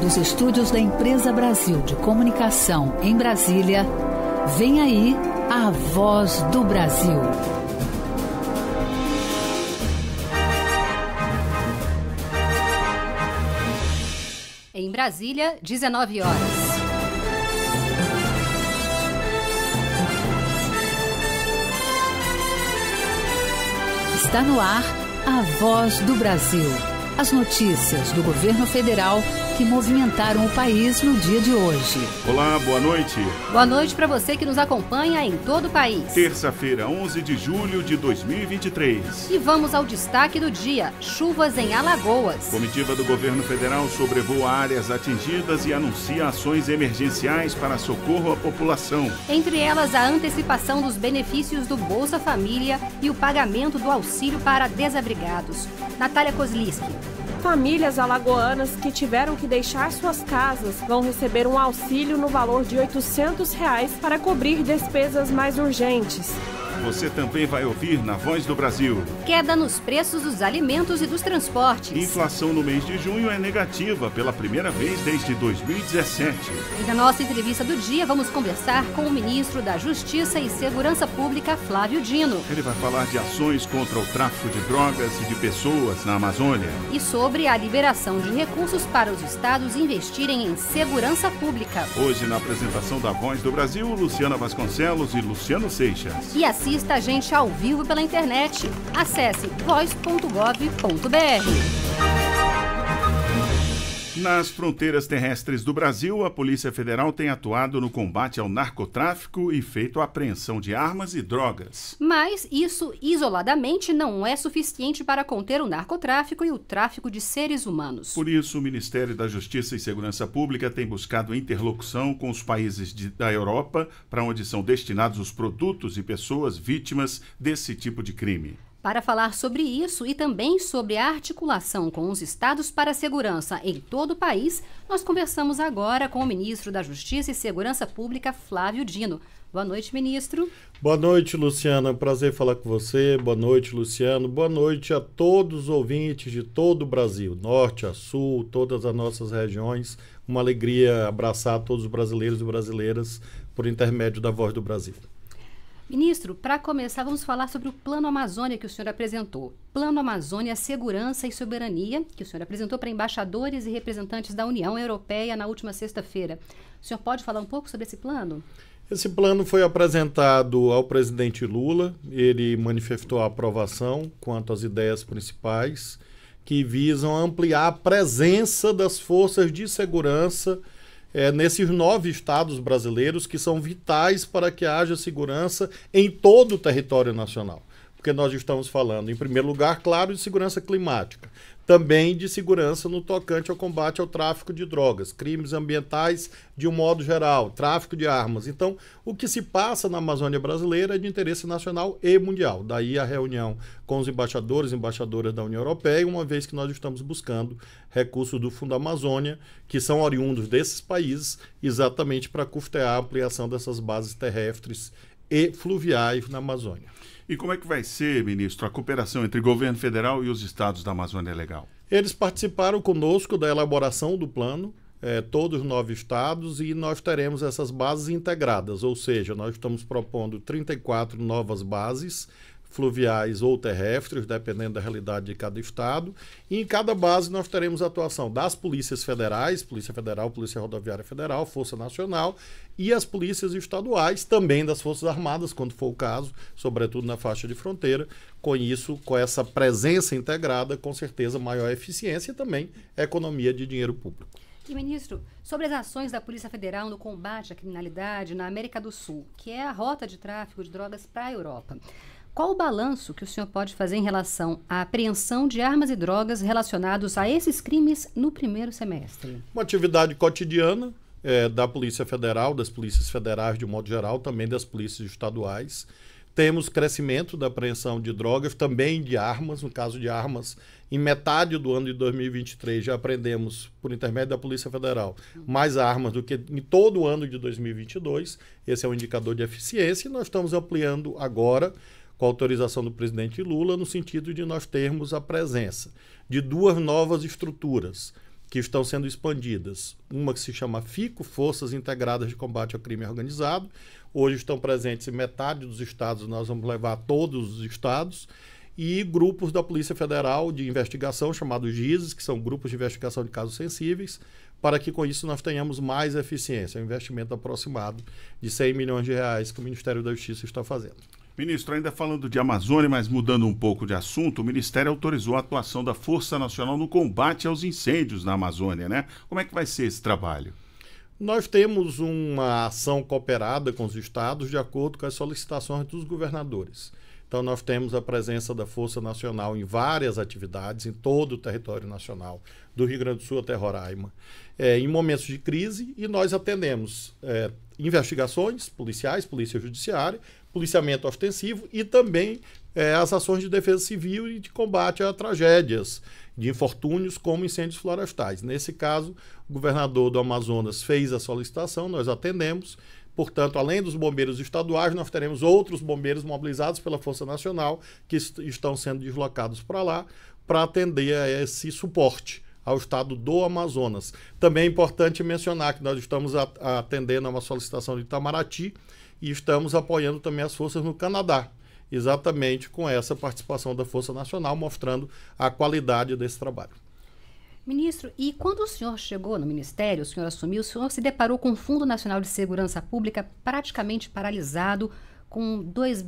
dos estúdios da Empresa Brasil de Comunicação em Brasília, vem aí a voz do Brasil. Em Brasília, 19 horas. Está no ar a voz do Brasil. As notícias do governo federal que movimentaram o país no dia de hoje. Olá, boa noite. Boa noite para você que nos acompanha em todo o país. Terça-feira, 11 de julho de 2023. E vamos ao destaque do dia: chuvas em Alagoas. Comitiva do governo federal sobrevoa áreas atingidas e anuncia ações emergenciais para socorro à população. Entre elas, a antecipação dos benefícios do Bolsa Família e o pagamento do auxílio para desabrigados. Natália Kozlinski. Famílias alagoanas que tiveram que deixar suas casas vão receber um auxílio no valor de R$ 800 reais para cobrir despesas mais urgentes. Você também vai ouvir na Voz do Brasil. Queda nos preços dos alimentos e dos transportes. Inflação no mês de junho é negativa pela primeira vez desde 2017. E na nossa entrevista do dia, vamos conversar com o ministro da Justiça e Segurança Pública, Flávio Dino. Ele vai falar de ações contra o tráfico de drogas e de pessoas na Amazônia. E sobre a liberação de recursos para os estados investirem em segurança pública. Hoje, na apresentação da Voz do Brasil, Luciana Vasconcelos e Luciano Seixas. E assim assista a gente ao vivo pela internet. Acesse voz.gov.br. Nas fronteiras terrestres do Brasil, a Polícia Federal tem atuado no combate ao narcotráfico e feito apreensão de armas e drogas. Mas isso, isoladamente, não é suficiente para conter o narcotráfico e o tráfico de seres humanos. Por isso, o Ministério da Justiça e Segurança Pública tem buscado interlocução com os países de, da Europa, para onde são destinados os produtos e pessoas vítimas desse tipo de crime. Para falar sobre isso e também sobre a articulação com os estados para a segurança em todo o país, nós conversamos agora com o ministro da Justiça e Segurança Pública, Flávio Dino. Boa noite, ministro. Boa noite, Luciana. É prazer falar com você. Boa noite, Luciano. Boa noite a todos os ouvintes de todo o Brasil, norte a sul, todas as nossas regiões. Uma alegria abraçar todos os brasileiros e brasileiras por intermédio da Voz do Brasil. Ministro, para começar, vamos falar sobre o Plano Amazônia que o senhor apresentou. Plano Amazônia Segurança e Soberania, que o senhor apresentou para embaixadores e representantes da União Europeia na última sexta-feira. O senhor pode falar um pouco sobre esse plano? Esse plano foi apresentado ao presidente Lula. Ele manifestou a aprovação quanto às ideias principais que visam ampliar a presença das forças de segurança é, nesses nove estados brasileiros que são vitais para que haja segurança em todo o território nacional. Porque nós estamos falando, em primeiro lugar, claro, de segurança climática também de segurança no tocante ao combate ao tráfico de drogas, crimes ambientais de um modo geral, tráfico de armas. Então, o que se passa na Amazônia brasileira é de interesse nacional e mundial. Daí a reunião com os embaixadores e embaixadoras da União Europeia, uma vez que nós estamos buscando recursos do Fundo Amazônia, que são oriundos desses países, exatamente para custear a ampliação dessas bases terrestres e fluviais na Amazônia. E como é que vai ser, ministro, a cooperação entre governo federal e os estados da Amazônia Legal? Eles participaram conosco da elaboração do plano, eh, todos os nove estados, e nós teremos essas bases integradas, ou seja, nós estamos propondo 34 novas bases fluviais ou terrestres, dependendo da realidade de cada estado. E em cada base nós teremos a atuação das polícias federais, Polícia Federal, Polícia Rodoviária Federal, Força Nacional e as polícias estaduais, também das Forças Armadas, quando for o caso, sobretudo na faixa de fronteira. Com isso, com essa presença integrada, com certeza maior eficiência e também economia de dinheiro público. E, ministro, sobre as ações da Polícia Federal no combate à criminalidade na América do Sul, que é a rota de tráfico de drogas para a Europa. Qual o balanço que o senhor pode fazer em relação à apreensão de armas e drogas relacionados a esses crimes no primeiro semestre? Uma atividade cotidiana é, da Polícia Federal, das polícias federais de um modo geral, também das polícias estaduais. Temos crescimento da apreensão de drogas, também de armas. No caso de armas, em metade do ano de 2023 já apreendemos, por intermédio da Polícia Federal, mais armas do que em todo o ano de 2022. Esse é um indicador de eficiência e nós estamos ampliando agora com autorização do presidente Lula, no sentido de nós termos a presença de duas novas estruturas que estão sendo expandidas. Uma que se chama FICO, Forças Integradas de Combate ao Crime Organizado. Hoje estão presentes em metade dos estados, nós vamos levar todos os estados. E grupos da Polícia Federal de investigação, chamados GISES, que são grupos de investigação de casos sensíveis, para que com isso nós tenhamos mais eficiência. É um investimento aproximado de 100 milhões de reais que o Ministério da Justiça está fazendo. Ministro, ainda falando de Amazônia, mas mudando um pouco de assunto, o Ministério autorizou a atuação da Força Nacional no combate aos incêndios na Amazônia, né? Como é que vai ser esse trabalho? Nós temos uma ação cooperada com os estados de acordo com as solicitações dos governadores. Então, nós temos a presença da Força Nacional em várias atividades, em todo o território nacional, do Rio Grande do Sul até Roraima, é, em momentos de crise, e nós atendemos é, investigações policiais, polícia judiciária, policiamento ostensivo e também é, as ações de defesa civil e de combate a tragédias, de infortúnios como incêndios florestais. Nesse caso, o governador do Amazonas fez a solicitação, nós atendemos. Portanto, além dos bombeiros estaduais, nós teremos outros bombeiros mobilizados pela Força Nacional que est estão sendo deslocados para lá para atender a esse suporte ao estado do Amazonas. Também é importante mencionar que nós estamos atendendo a uma solicitação de Itamaraty e estamos apoiando também as forças no Canadá, exatamente com essa participação da Força Nacional, mostrando a qualidade desse trabalho. Ministro, e quando o senhor chegou no ministério, o senhor assumiu, o senhor se deparou com o Fundo Nacional de Segurança Pública praticamente paralisado, com 2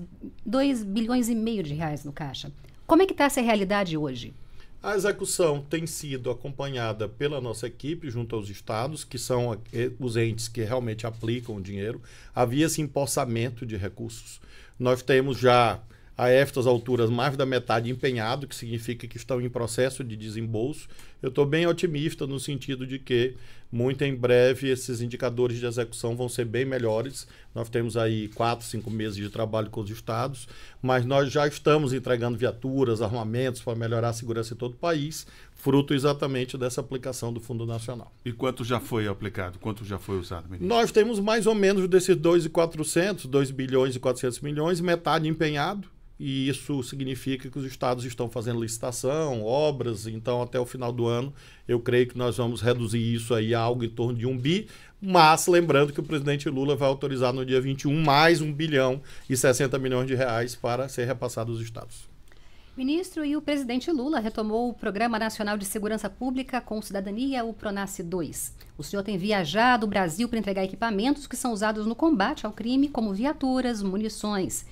bilhões e meio de reais no caixa. Como é que está essa realidade hoje? A execução tem sido acompanhada pela nossa equipe junto aos estados, que são eh, os entes que realmente aplicam o dinheiro. Havia esse empossamento de recursos. Nós temos já a estas alturas mais da metade empenhado, que significa que estão em processo de desembolso. Eu estou bem otimista no sentido de que muito em breve esses indicadores de execução vão ser bem melhores. Nós temos aí quatro, cinco meses de trabalho com os estados, mas nós já estamos entregando viaturas, armamentos para melhorar a segurança em todo o país, fruto exatamente dessa aplicação do Fundo Nacional. E quanto já foi aplicado? Quanto já foi usado, ministro? Nós temos mais ou menos desses 2,4 bilhões e 400 milhões, metade empenhado e isso significa que os estados estão fazendo licitação, obras, então até o final do ano eu creio que nós vamos reduzir isso aí a algo em torno de um bi, mas lembrando que o presidente Lula vai autorizar no dia 21 mais um bilhão e 60 milhões de reais para ser repassado aos estados. Ministro, e o presidente Lula retomou o Programa Nacional de Segurança Pública com Cidadania, o PRONASSE 2. O senhor tem viajado o Brasil para entregar equipamentos que são usados no combate ao crime, como viaturas, munições.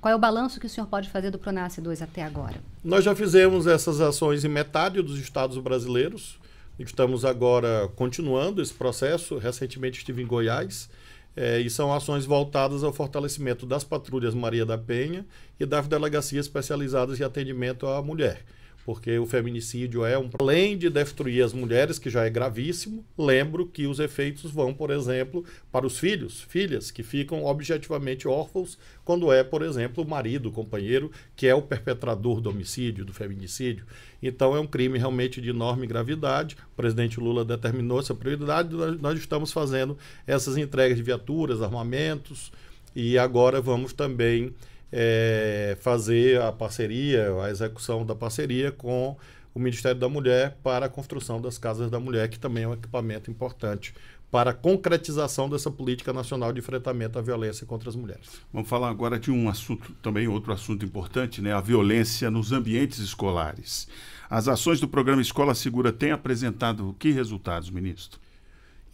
Qual é o balanço que o senhor pode fazer do Pronace 2 até agora? Nós já fizemos essas ações em metade dos estados brasileiros. Estamos agora continuando esse processo. Recentemente estive em Goiás. É, e são ações voltadas ao fortalecimento das patrulhas Maria da Penha e das delegacias especializadas de atendimento à mulher porque o feminicídio é um. Além de destruir as mulheres, que já é gravíssimo, lembro que os efeitos vão, por exemplo, para os filhos, filhas, que ficam objetivamente órfãos quando é, por exemplo, o marido, o companheiro, que é o perpetrador do homicídio, do feminicídio. Então é um crime realmente de enorme gravidade. O presidente Lula determinou essa prioridade, nós estamos fazendo essas entregas de viaturas, armamentos, e agora vamos também é, fazer a parceria, a execução da parceria com o Ministério da Mulher para a construção das Casas da Mulher, que também é um equipamento importante para a concretização dessa política nacional de enfrentamento à violência contra as mulheres. Vamos falar agora de um assunto, também outro assunto importante, né? a violência nos ambientes escolares. As ações do programa Escola Segura têm apresentado que resultados, ministro?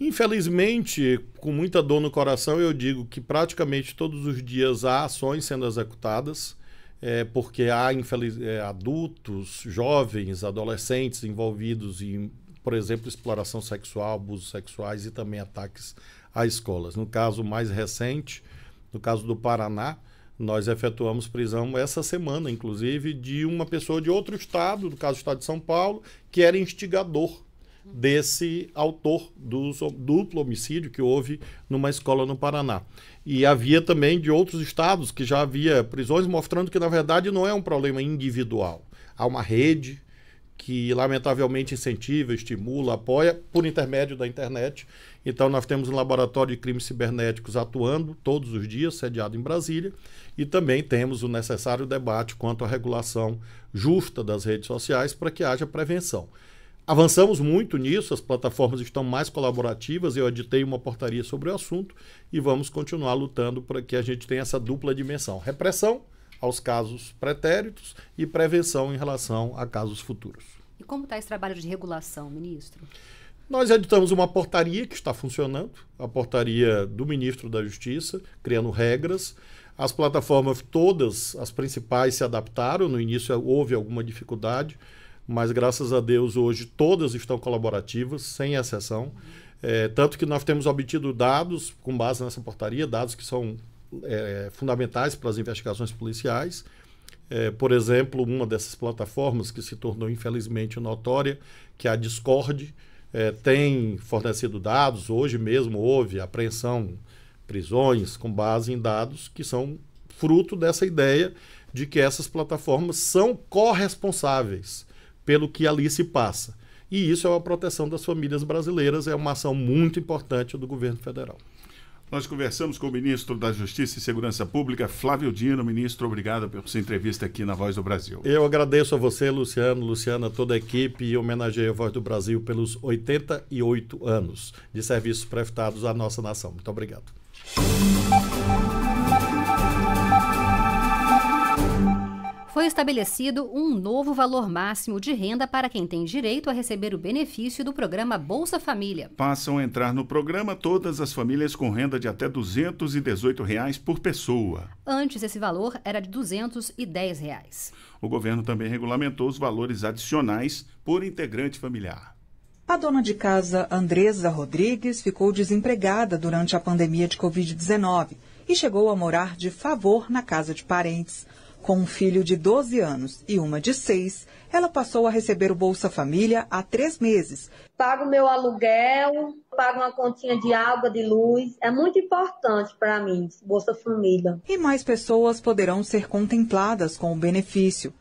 Infelizmente, com muita dor no coração, eu digo que praticamente todos os dias há ações sendo executadas, é, porque há infeliz, é, adultos, jovens, adolescentes envolvidos em, por exemplo, exploração sexual, abusos sexuais e também ataques a escolas. No caso mais recente, no caso do Paraná, nós efetuamos prisão essa semana, inclusive, de uma pessoa de outro estado, no caso do estado de São Paulo, que era instigador desse autor do duplo homicídio que houve numa escola no Paraná. E havia também de outros estados que já havia prisões mostrando que, na verdade, não é um problema individual. Há uma rede que lamentavelmente incentiva, estimula, apoia por intermédio da internet. Então nós temos um laboratório de crimes cibernéticos atuando todos os dias, sediado em Brasília, e também temos o necessário debate quanto à regulação justa das redes sociais para que haja prevenção. Avançamos muito nisso, as plataformas estão mais colaborativas, eu editei uma portaria sobre o assunto e vamos continuar lutando para que a gente tenha essa dupla dimensão: repressão aos casos pretéritos e prevenção em relação a casos futuros. E como está esse trabalho de regulação, ministro? Nós editamos uma portaria que está funcionando, a portaria do ministro da Justiça, criando regras. As plataformas todas, as principais, se adaptaram. No início houve alguma dificuldade mas graças a Deus hoje todas estão colaborativas, sem exceção. É, tanto que nós temos obtido dados com base nessa portaria, dados que são é, fundamentais para as investigações policiais. É, por exemplo, uma dessas plataformas que se tornou infelizmente notória, que é a Discord, é, tem fornecido dados. Hoje mesmo houve apreensão, prisões com base em dados que são fruto dessa ideia de que essas plataformas são corresponsáveis pelo que ali se passa. E isso é uma proteção das famílias brasileiras, é uma ação muito importante do governo federal. Nós conversamos com o ministro da Justiça e Segurança Pública, Flávio Dino. Ministro, obrigado pela sua entrevista aqui na Voz do Brasil. Eu agradeço a você, Luciano, Luciana, toda a equipe e homenageio a Voz do Brasil pelos 88 anos de serviços prestados à nossa nação. Muito obrigado. foi estabelecido um novo valor máximo de renda para quem tem direito a receber o benefício do programa Bolsa Família. Passam a entrar no programa todas as famílias com renda de até R$ 218 reais por pessoa. Antes, esse valor era de R$ 210. Reais. O governo também regulamentou os valores adicionais por integrante familiar. A dona de casa Andresa Rodrigues ficou desempregada durante a pandemia de Covid-19 e chegou a morar de favor na casa de parentes. Com um filho de 12 anos e uma de 6, ela passou a receber o Bolsa Família há três meses. Pago meu aluguel, pago uma continha de água, de luz. É muito importante para mim, Bolsa Família. E mais pessoas poderão ser contempladas com o benefício.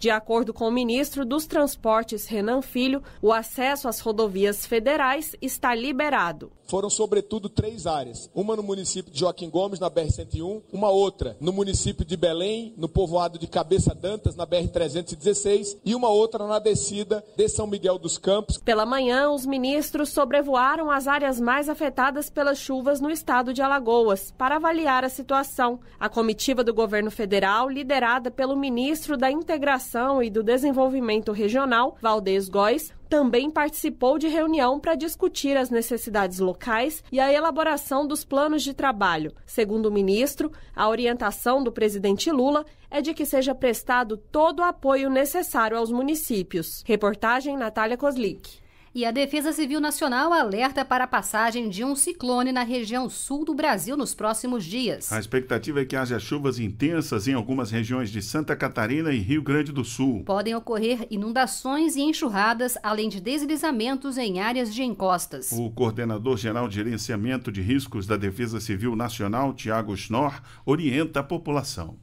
De acordo com o ministro dos Transportes, Renan Filho, o acesso às rodovias federais está liberado foram sobretudo três áreas. Uma no município de Joaquim Gomes, na BR-101, uma outra no município de Belém, no povoado de Cabeça Dantas, na BR-316, e uma outra na descida de São Miguel dos Campos. Pela manhã, os ministros sobrevoaram as áreas mais afetadas pelas chuvas no estado de Alagoas, para avaliar a situação. A comitiva do governo federal, liderada pelo ministro da Integração e do Desenvolvimento Regional, Valdez Góes, também participou de reunião para discutir as necessidades locais e a elaboração dos planos de trabalho. Segundo o ministro, a orientação do presidente Lula é de que seja prestado todo o apoio necessário aos municípios. Reportagem Natália Koslick. E a Defesa Civil Nacional alerta para a passagem de um ciclone na região sul do Brasil nos próximos dias. A expectativa é que haja chuvas intensas em algumas regiões de Santa Catarina e Rio Grande do Sul. Podem ocorrer inundações e enxurradas, além de deslizamentos em áreas de encostas. O coordenador-geral de gerenciamento de riscos da Defesa Civil Nacional, Tiago Schnorr, orienta a população.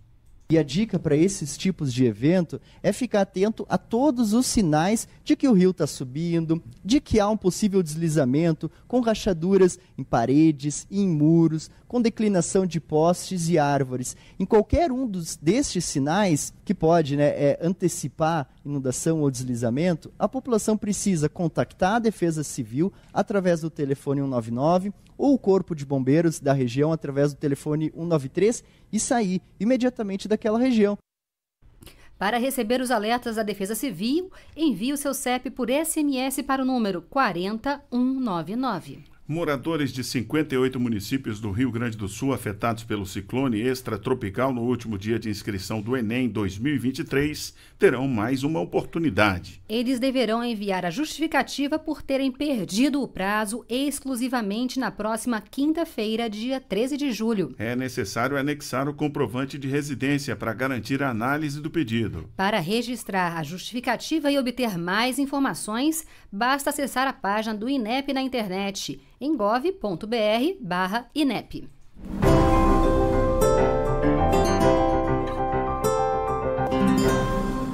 E a dica para esses tipos de evento é ficar atento a todos os sinais de que o rio está subindo, de que há um possível deslizamento, com rachaduras em paredes e em muros, com declinação de postes e árvores. Em qualquer um dos, destes sinais, que pode né, é, antecipar inundação ou deslizamento, a população precisa contactar a Defesa Civil através do telefone 199 ou o corpo de bombeiros da região através do telefone 193 e sair imediatamente daquela região. Para receber os alertas da Defesa Civil, envie o seu CEP por SMS para o número 40199. Moradores de 58 municípios do Rio Grande do Sul afetados pelo ciclone extratropical no último dia de inscrição do Enem 2023 terão mais uma oportunidade. Eles deverão enviar a justificativa por terem perdido o prazo exclusivamente na próxima quinta-feira, dia 13 de julho. É necessário anexar o comprovante de residência para garantir a análise do pedido. Para registrar a justificativa e obter mais informações, basta acessar a página do INEP na internet em gov.br/inep.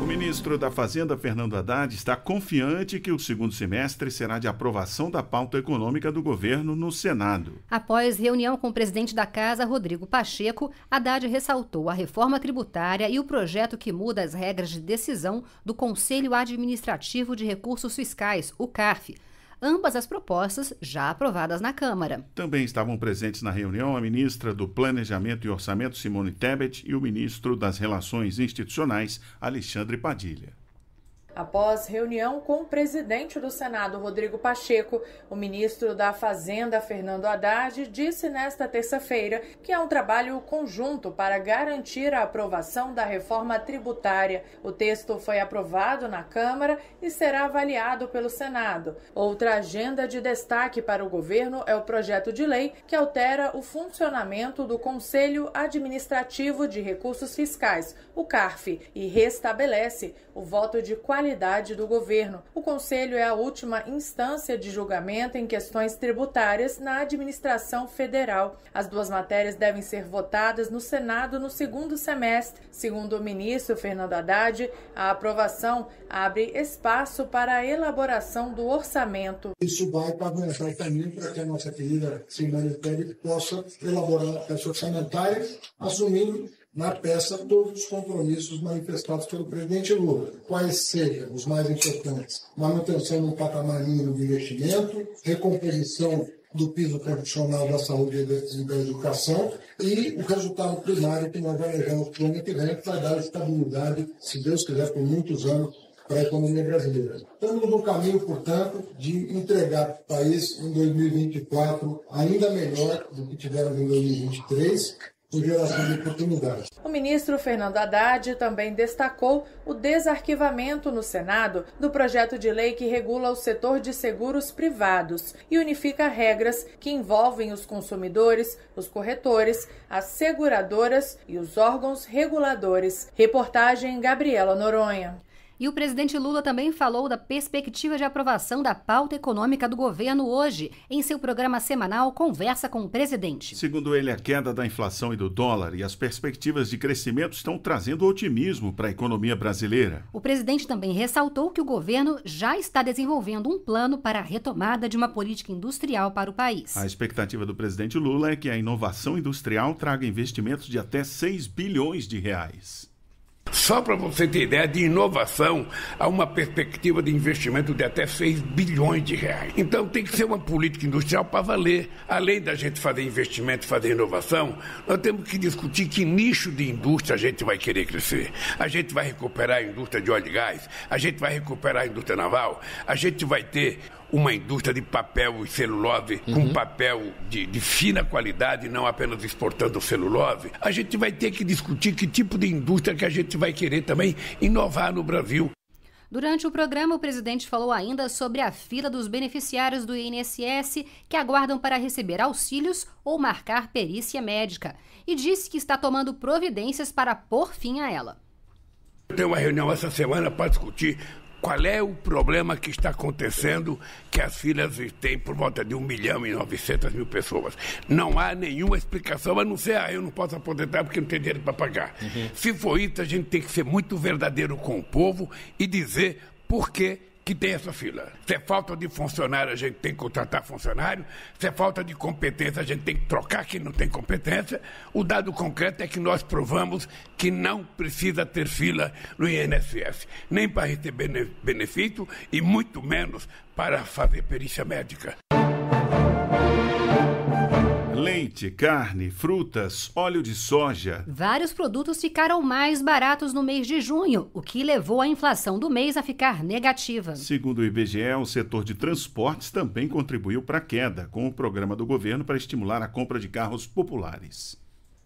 O ministro da Fazenda, Fernando Haddad, está confiante que o segundo semestre será de aprovação da pauta econômica do governo no Senado. Após reunião com o presidente da Casa, Rodrigo Pacheco, Haddad ressaltou a reforma tributária e o projeto que muda as regras de decisão do Conselho Administrativo de Recursos Fiscais, o CARF ambas as propostas já aprovadas na Câmara. Também estavam presentes na reunião a ministra do Planejamento e Orçamento, Simone Tebet, e o ministro das Relações Institucionais, Alexandre Padilha. Após reunião com o presidente do Senado, Rodrigo Pacheco, o ministro da Fazenda, Fernando Haddad, disse nesta terça-feira que é um trabalho conjunto para garantir a aprovação da reforma tributária. O texto foi aprovado na Câmara e será avaliado pelo Senado. Outra agenda de destaque para o governo é o projeto de lei que altera o funcionamento do Conselho Administrativo de Recursos Fiscais, o CARF, e restabelece o voto de 40 qualidade do governo. O Conselho é a última instância de julgamento em questões tributárias na administração federal. As duas matérias devem ser votadas no Senado no segundo semestre. Segundo o ministro Fernando Haddad, a aprovação abre espaço para a elaboração do orçamento. Isso vai para o caminho para que a nossa querida Simone possa elaborar as orçamentárias, assumindo na peça todos os compromissos manifestados pelo presidente Lula, quais sejam os mais importantes: manutenção do patamar mínimo de investimento, recomposição do piso profissional da saúde e da educação e o resultado primário que nós alejamos para o ano que vem, que vai dar estabilidade, se Deus quiser, por muitos anos para a economia brasileira. Estamos no caminho, portanto, de entregar o país em 2024 ainda melhor do que tivemos em 2023 o ministro Fernando Haddad também destacou o desarquivamento no Senado do projeto de lei que regula o setor de seguros privados e unifica regras que envolvem os consumidores, os corretores, as seguradoras e os órgãos reguladores. Reportagem Gabriela Noronha. E o presidente Lula também falou da perspectiva de aprovação da pauta econômica do governo hoje, em seu programa semanal Conversa com o Presidente. Segundo ele, a queda da inflação e do dólar e as perspectivas de crescimento estão trazendo otimismo para a economia brasileira. O presidente também ressaltou que o governo já está desenvolvendo um plano para a retomada de uma política industrial para o país. A expectativa do presidente Lula é que a inovação industrial traga investimentos de até 6 bilhões de reais. Só para você ter ideia de inovação, há uma perspectiva de investimento de até 6 bilhões de reais. Então tem que ser uma política industrial para valer. Além da gente fazer investimento, fazer inovação, nós temos que discutir que nicho de indústria a gente vai querer crescer. A gente vai recuperar a indústria de óleo e gás, a gente vai recuperar a indústria naval, a gente vai ter uma indústria de papel e celulose uhum. com papel de, de fina qualidade, não apenas exportando celulose, a gente vai ter que discutir que tipo de indústria que a gente vai querer também inovar no Brasil. Durante o programa, o presidente falou ainda sobre a fila dos beneficiários do INSS que aguardam para receber auxílios ou marcar perícia médica e disse que está tomando providências para pôr fim a ela. tenho uma reunião essa semana para discutir qual é o problema que está acontecendo que as filas têm por volta de 1 milhão e 900 mil pessoas? Não há nenhuma explicação, a não ser, ah, eu não posso aposentar porque não tenho dinheiro para pagar. Uhum. Se for isso, a gente tem que ser muito verdadeiro com o povo e dizer por que que tem essa fila. Se é falta de funcionário, a gente tem que contratar funcionário. Se é falta de competência, a gente tem que trocar quem não tem competência. O dado concreto é que nós provamos que não precisa ter fila no INSS, nem para receber benefício e muito menos para fazer perícia médica. Leite, carne, frutas, óleo de soja. Vários produtos ficaram mais baratos no mês de junho, o que levou a inflação do mês a ficar negativa. Segundo o IBGE, o setor de transportes também contribuiu para a queda, com o programa do governo para estimular a compra de carros populares.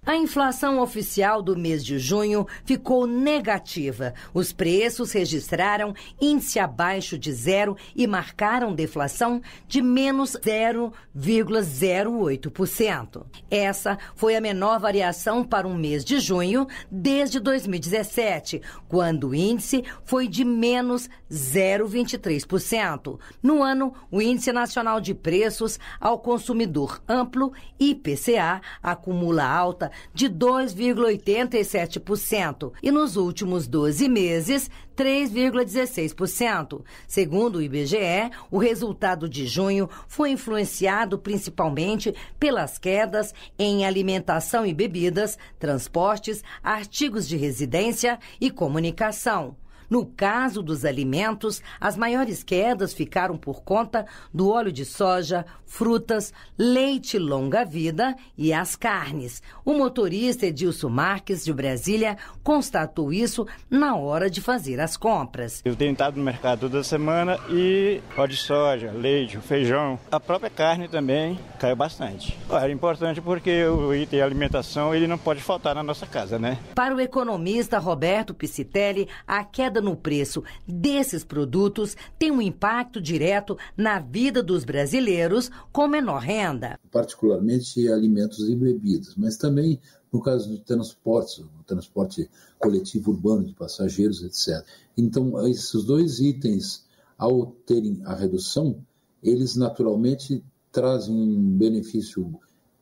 A inflação oficial do mês de junho ficou negativa. Os preços registraram índice abaixo de zero e marcaram deflação de menos 0,08%. Essa foi a menor variação para um mês de junho desde 2017, quando o índice foi de menos 0,23%. No ano, o Índice Nacional de Preços ao Consumidor Amplo, IPCA, acumula alta de 2,87% e nos últimos 12 meses, 3,16%. Segundo o IBGE, o resultado de junho foi influenciado principalmente pelas quedas em alimentação e bebidas, transportes, artigos de residência e comunicação. No caso dos alimentos, as maiores quedas ficaram por conta do óleo de soja, frutas, leite longa-vida e as carnes. O motorista Edilson Marques, de Brasília, constatou isso na hora de fazer as compras. Eu tenho estado no mercado toda semana e óleo de soja, leite, feijão, a própria carne também caiu bastante. Era importante porque o item alimentação ele não pode faltar na nossa casa, né? Para o economista Roberto Piscitelli, a queda queda no preço desses produtos tem um impacto direto na vida dos brasileiros com menor renda. Particularmente alimentos e bebidas, mas também no caso de transportes, o transporte coletivo urbano de passageiros, etc. Então, esses dois itens, ao terem a redução, eles naturalmente trazem um benefício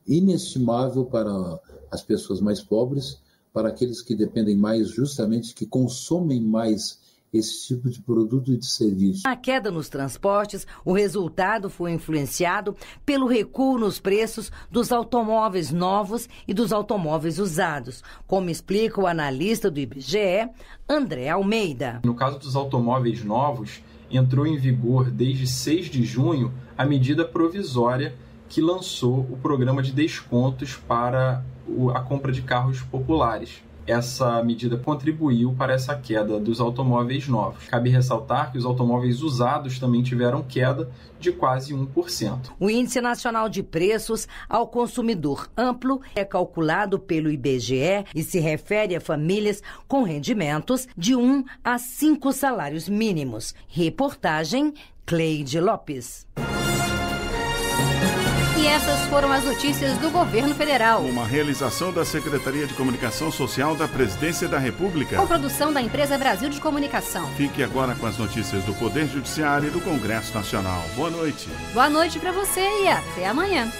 inestimável para as pessoas mais pobres para aqueles que dependem mais, justamente que consomem mais esse tipo de produto e de serviço. A queda nos transportes, o resultado foi influenciado pelo recuo nos preços dos automóveis novos e dos automóveis usados, como explica o analista do IBGE, André Almeida. No caso dos automóveis novos, entrou em vigor desde 6 de junho a medida provisória que lançou o programa de descontos para a compra de carros populares. Essa medida contribuiu para essa queda dos automóveis novos. Cabe ressaltar que os automóveis usados também tiveram queda de quase 1%. O Índice Nacional de Preços ao Consumidor Amplo é calculado pelo IBGE e se refere a famílias com rendimentos de 1 a 5 salários mínimos. Reportagem Cleide Lopes. Essas foram as notícias do governo federal. Uma realização da Secretaria de Comunicação Social da Presidência da República. Com produção da Empresa Brasil de Comunicação. Fique agora com as notícias do Poder Judiciário e do Congresso Nacional. Boa noite. Boa noite para você e até amanhã.